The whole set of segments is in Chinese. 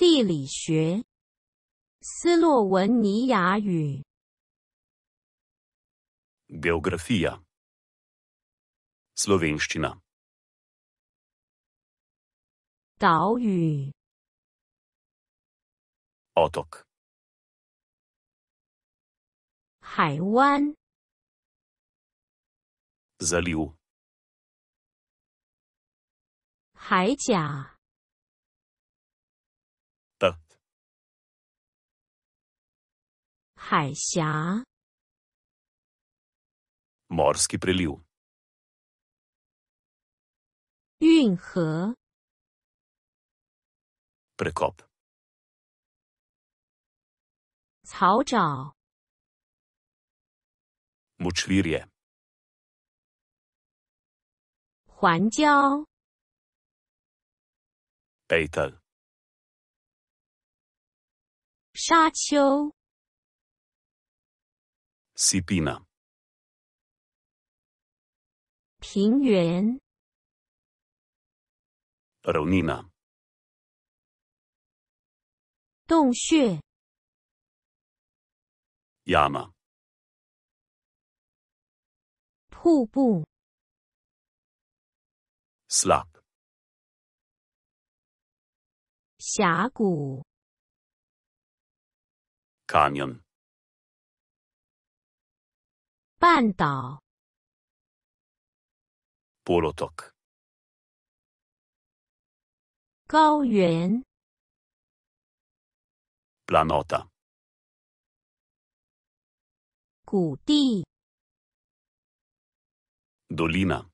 地理学，斯洛文尼亚语。Geografia, s l o v e n š t i n a 岛屿。Otok。海湾。Zaliv。海岬。海峡，морски прелив，运河，прекоп，草沼，мучвире，环礁，ейтол，沙丘。Cipina。平原。r o n i n a 洞穴。Yama。瀑布。Slap。峡谷。Canyon。半岛，Bolotok。高原，Planota。谷地，Dolina。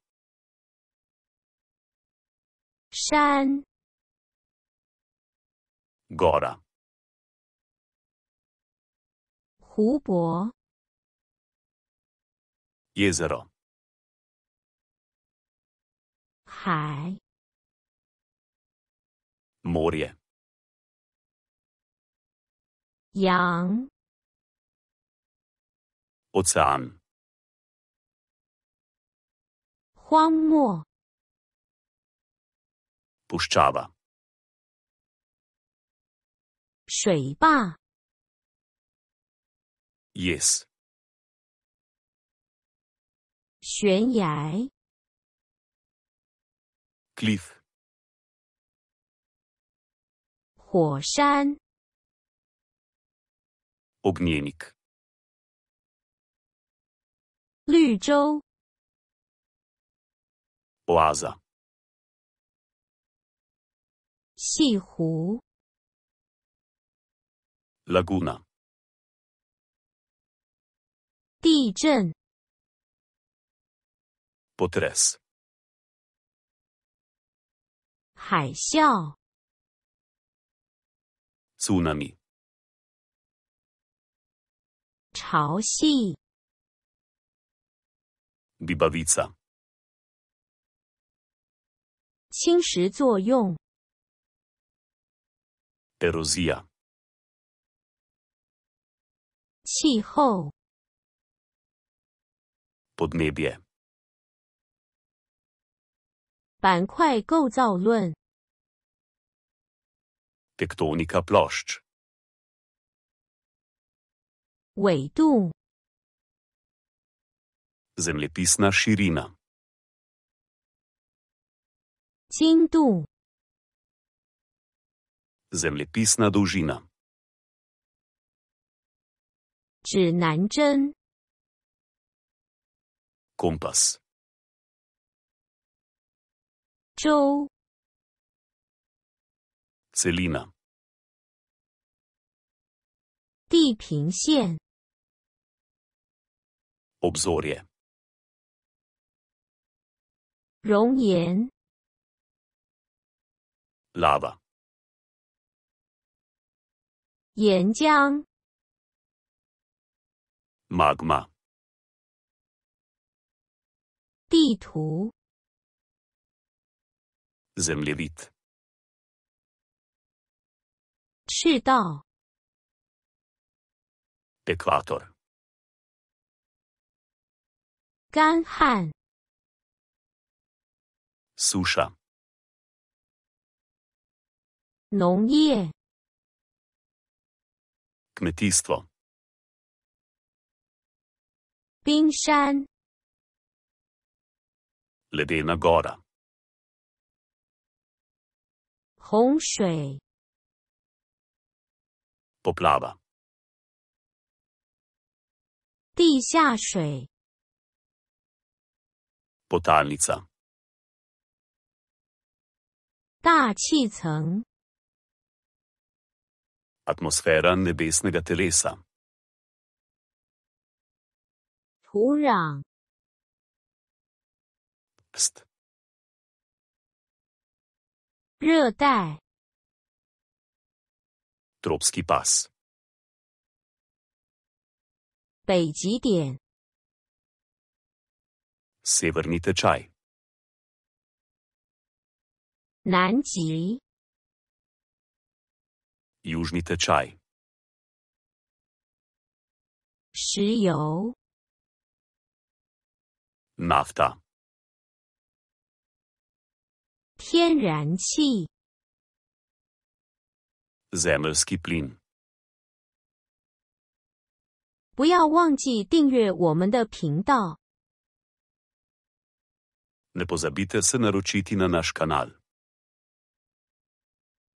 山，Gora。湖泊。耶泽罗。海。摩尔。羊。乌沙姆。荒漠。布什阿巴。水坝。Yes. 悬崖，cliff；火山，ogieńnik；绿洲，oaza；泻湖，laguna；地震。potres 海啸 tsunami 潮汐 bivavica 冲蚀作用 erozja 气候 podměje 板块构造论。Піктоніка площ. 纬度。Земляписна ш i r i n a 经度。z e м л я п и с н а д о в ж i n a 指南针。Компас. 州。c é l i n a 地平线。o b z o r i e 熔岩。Lava。岩浆。Magma。地图。zemljevid. Še ta. Ekvator. Ganhan. Suša. Nongije. Kmetijstvo. Pinšan. Ledena gora. 洪水。Poplava. 地下水。Potalnica. 大气层。Atmosfera nebesnega telesa. 土壤。Pst. 热带。Тропски п а s 北极点。с е v e r н i t е чай. 南极。ю ж н i t е чай. 石油。Мафта. 天然气。不要忘记订阅我们的频道。